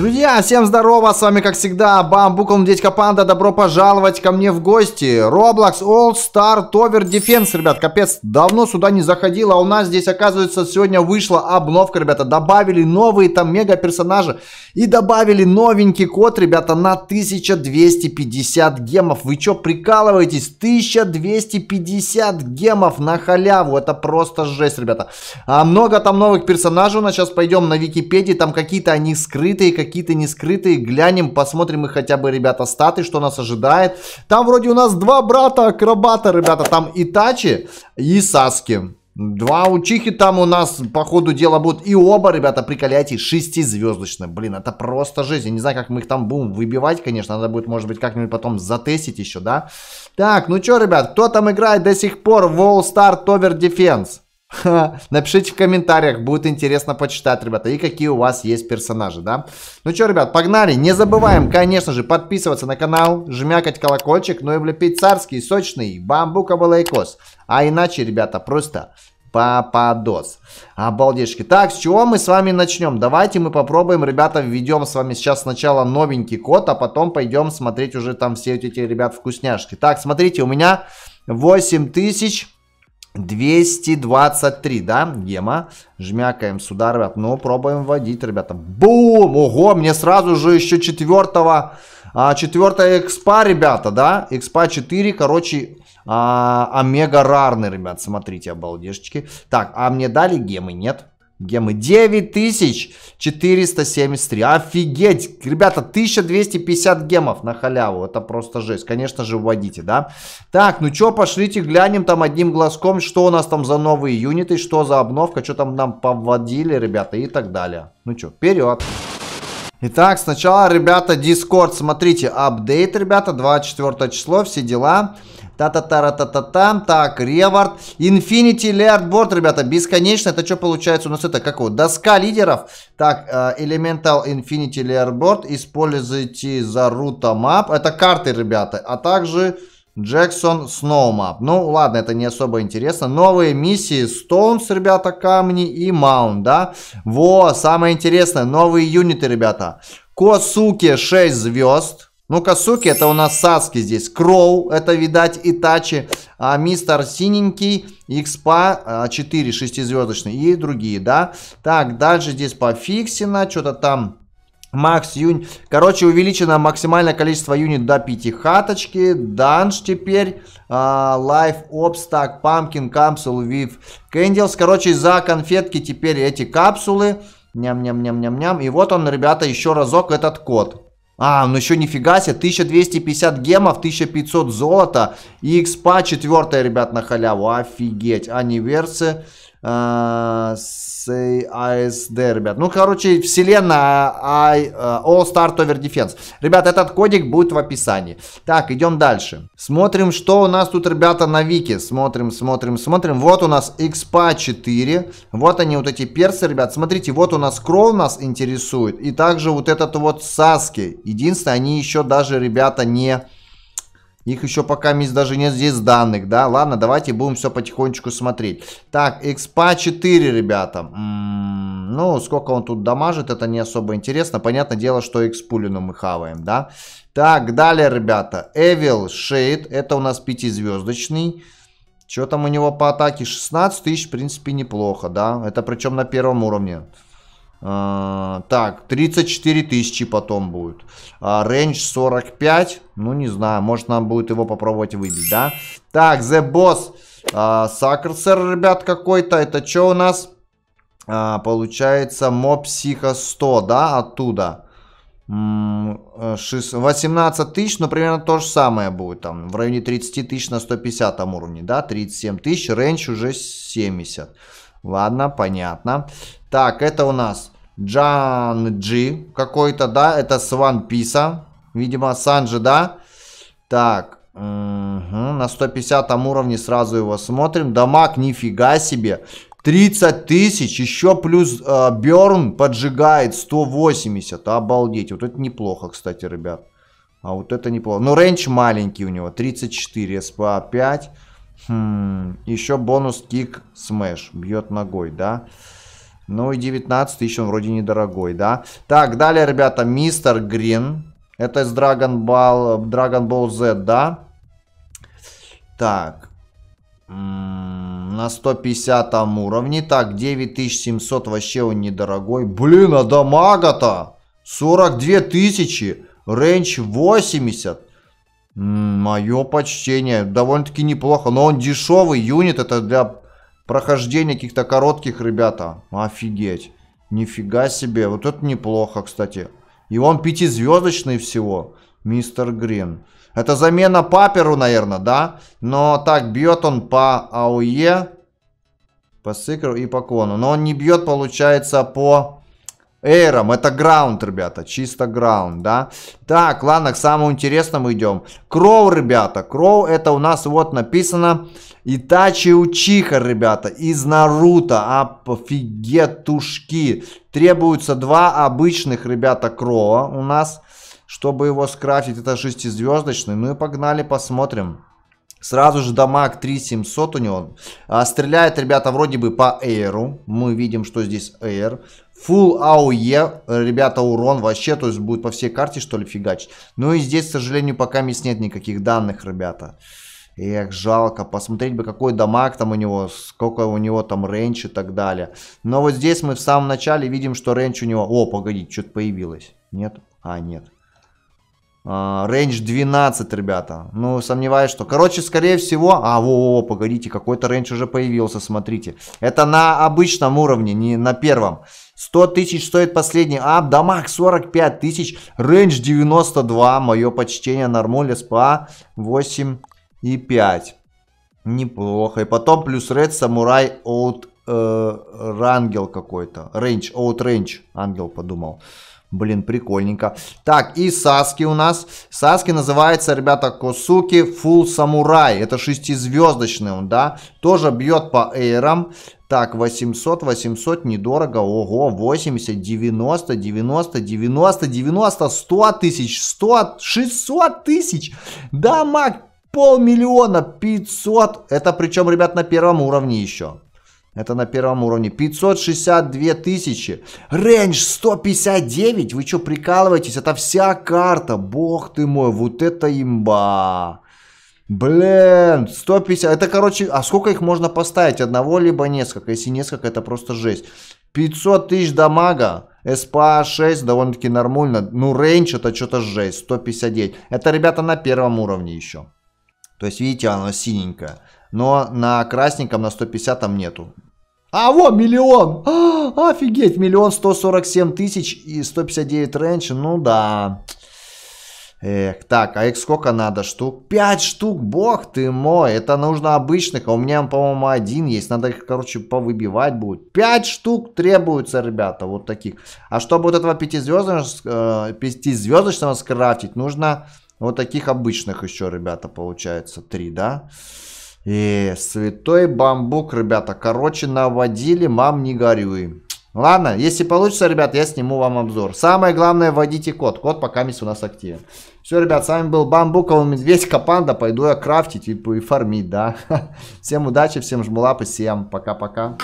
Друзья, всем здорово, с вами как всегда Бамбукл, Дядька Панда, добро пожаловать ко мне в гости. Roblox All Star Tower Defense, ребят, капец, давно сюда не заходил, а у нас здесь, оказывается, сегодня вышла обновка, ребята, добавили новые там мега персонажи и добавили новенький код, ребята, на 1250 гемов. Вы чё, прикалываетесь? 1250 гемов на халяву, это просто жесть, ребята. А много там новых персонажей, у нас сейчас пойдем на Википедии, там какие-то они скрытые, какие какие-то не скрытые. Глянем, посмотрим мы хотя бы, ребята, статы, что нас ожидает. Там вроде у нас два брата-акробата, ребята. Там и тачи, и Саски. Два учихи там у нас, по ходу дела, будут. И оба, ребята, приколяйте, шестизвездочные. Блин, это просто жизнь. Я не знаю, как мы их там будем выбивать, конечно. Надо будет, может быть, как-нибудь потом затестить еще, да? Так, ну что, ребят, кто там играет до сих пор в All Star Tower Defense? напишите в комментариях, будет интересно почитать, ребята, и какие у вас есть персонажи, да? Ну что, ребят, погнали! Не забываем, конечно же, подписываться на канал, жмякать колокольчик, ну и влепить царский, сочный, бамбуковый лайкос. А иначе, ребята, просто попадос. Обалдешки. Так, с чего мы с вами начнем? Давайте мы попробуем, ребята, введем с вами сейчас сначала новенький код, а потом пойдем смотреть уже там все эти, ребят, вкусняшки. Так, смотрите, у меня 8000... 223, да, гема. Жмякаем сюда, ребят. Ну, пробуем вводить, ребята. Бум! Ого, мне сразу же еще четвертого... А, четвертая экспа, ребята, да? Экспа 4, короче, а, омега рарный, ребят. Смотрите, обалдежечки. Так, а мне дали гемы? Нет гемы. 9473. Офигеть! Ребята, 1250 гемов на халяву. Это просто жесть. Конечно же, вводите, да? Так, ну чё, пошлите глянем там одним глазком, что у нас там за новые юниты, что за обновка, что там нам поводили, ребята, и так далее. Ну чё, вперед! Итак, сначала, ребята, Discord, смотрите, апдейт, ребята, 24 число, все дела. Та-та-та-ра-та-та-там. Так, Ревард. Infinity Laird ребята, бесконечно. Это что получается у нас? Это как вот доска лидеров. Так, э, Elemental Infinity Laird Board. Используйте за рута мап. Это карты, ребята. А также... Джексон Сноумап. Ну, ладно, это не особо интересно. Новые миссии Стоунс, ребята, камни и Маунт, да? Во, самое интересное, новые юниты, ребята. Косуки 6 звезд. Ну-ка, суки, это у нас Саски здесь. Кроу, это, видать, Итачи. А, мистер Синенький, Экспа 4, а, шестизвездочный и другие, да. Так, дальше здесь пофиксено, что-то там... Макс Юнь. Короче, увеличено максимальное количество юнит до 5 хаточки. Данж теперь. Лайф Опс. Так, Pumpkin Capsule with Candles. Короче, за конфетки теперь эти капсулы. Ням-ням-ням-ням-ням. И вот он, ребята, еще разок этот код. А, ну еще нифига себе, 1250 гемов, 1500 золота и экспа четвертая, ребят, на халяву. Офигеть. Аниверсы. Сей а, АСД, ребят. Ну, короче, вселенная I, а, а, All Start Over Defense. Ребят, этот кодик будет в описании. Так, идем дальше. Смотрим, что у нас тут, ребята, на Вики. Смотрим, смотрим, смотрим. Вот у нас XPA 4. Вот они, вот эти персы, ребят. Смотрите, вот у нас Кроу нас интересует. И также вот этот вот Саски. Единственное, они еще даже, ребята, не их еще пока мисс даже нет здесь данных, да? Ладно, давайте будем все потихонечку смотреть. Так, экспа 4, ребята. М м-м, -м -м, ну, сколько он тут дамажит, это не особо интересно. Понятное дело, что экспулину мы хаваем, да? Так, далее, ребята. Evil Shade, это у нас пятизвездочный. Что там у него по атаке? 16 тысяч, в принципе, неплохо, да? Это причем на первом уровне. А, так, 34 тысячи потом будет. А, range 45. Ну, не знаю, может нам будет его попробовать выбить, да? Так, The Boss. А, Сакрсер, ребят, какой-то. Это что у нас? А, получается, моб психа 100, да, оттуда. 18 э, тысяч, но ну, примерно то же самое будет там. В районе 30 тысяч на 150 уровне, да, 37 тысяч, рейндж уже 70. Ладно, понятно. Так, это у нас Джан Джи какой-то, да? Это Сван Писа. Видимо, Санджи, да? Так, угу. на 150 уровне сразу его смотрим. Дамаг нифига себе. 30 тысяч, еще плюс э, Берн поджигает 180. Обалдеть. Вот это неплохо, кстати, ребят. А вот это неплохо. Но ну, рейндж маленький у него. 34, СПА 5. Хм, еще бонус кик смеш. Бьет ногой, да? Ну и 19 тысяч, он вроде недорогой, да? Так, далее, ребята, мистер Грин. Это из Dragon Ball, Dragon Ball Z, да? Так. На 150 уровне. Так, 9700 вообще он недорогой. Блин, а дамага-то? 42 тысячи. Рейндж 80. Мое почтение. Довольно-таки неплохо. Но он дешевый юнит. Это для прохождения каких-то коротких, ребята. Офигеть. Нифига себе. Вот это неплохо, кстати. И он пятизвездочный всего. Мистер Грин. Это замена паперу, наверное, да? Но так, бьет он по АУЕ, по Сикру и по Кону. Но он не бьет, получается, по Эйром, это граунд, ребята, чисто граунд, да. Так, ладно, к самому интересному идем. Кроу, ребята, кроу это у нас вот написано Итачи Учиха, ребята, из Наруто, офигетушки. Требуются два обычных, ребята, Кроу у нас, чтобы его скрафтить, это шестизвездочный. Ну и погнали, посмотрим. Сразу же дамаг 3700 у него. А, стреляет, ребята, вроде бы по эйру. Мы видим, что здесь эйр. Full АУЕ, e. ребята, урон вообще, то есть будет по всей карте, что ли, фигачить. Ну и здесь, к сожалению, пока мисс нет никаких данных, ребята. Эх, жалко. Посмотреть бы, какой дамаг там у него, сколько у него там рейндж и так далее. Но вот здесь мы в самом начале видим, что рейндж у него... О, погоди, что-то появилось. Нет? А, нет. А, рейндж 12, ребята. Ну, сомневаюсь, что... Короче, скорее всего... А, во, -во, -во погодите, какой-то рейндж уже появился, смотрите. Это на обычном уровне, не на первом. 100 тысяч стоит последний ап, дамаг 45 тысяч, рейндж 92, мое почтение, нормуль, СПА 8 и 5. Неплохо. И потом плюс ред самурай от Э, рангел какой-то. Рейндж, Out Range, ангел подумал. Блин, прикольненько. Так, и Саски у нас. Саски называется, ребята, Косуки Full самурай, Это шестизвездочный он, да? Тоже бьет по эйрам. Так, 800, 800, недорого. Ого, 80, 90, 90, 90, 90, 100 тысяч, 100, 600 тысяч. Да, маг, полмиллиона, 500. Это причем, ребят, на первом уровне еще. Это на первом уровне. 562 тысячи. Рейндж 159. Вы что, прикалываетесь? Это вся карта. Бог ты мой, вот это имба. Блин, 150. Это, короче, а сколько их можно поставить? Одного либо несколько. Если несколько, это просто жесть. 500 тысяч дамага. СПА 6 довольно-таки нормально. Ну, рейндж это что-то жесть. 159. Это, ребята, на первом уровне еще. То есть, видите, оно синенькое но на красненьком, на 150 там нету. А, вот миллион! А, офигеть, миллион 147 тысяч и 159 рейндж, ну да. Эх, так, а их сколько надо штук? 5 штук, бог ты мой, это нужно обычных, а у меня, по-моему, один есть, надо их, короче, повыбивать будет. 5 штук требуется, ребята, вот таких. А чтобы вот этого пятизвездочного, э, пятизвездочного скрафтить, нужно вот таких обычных еще, ребята, получается, 3, да? Да. И святой бамбук, ребята. Короче, наводили, мам, не горюй. Ладно, если получится, ребят, я сниму вам обзор. Самое главное, вводите код. Код пока у нас активен. Все, ребят, с вами был Бамбуковый Медведь Капанда. Пойду я крафтить и, и фармить, да. Всем удачи, всем жму лапы, всем пока-пока.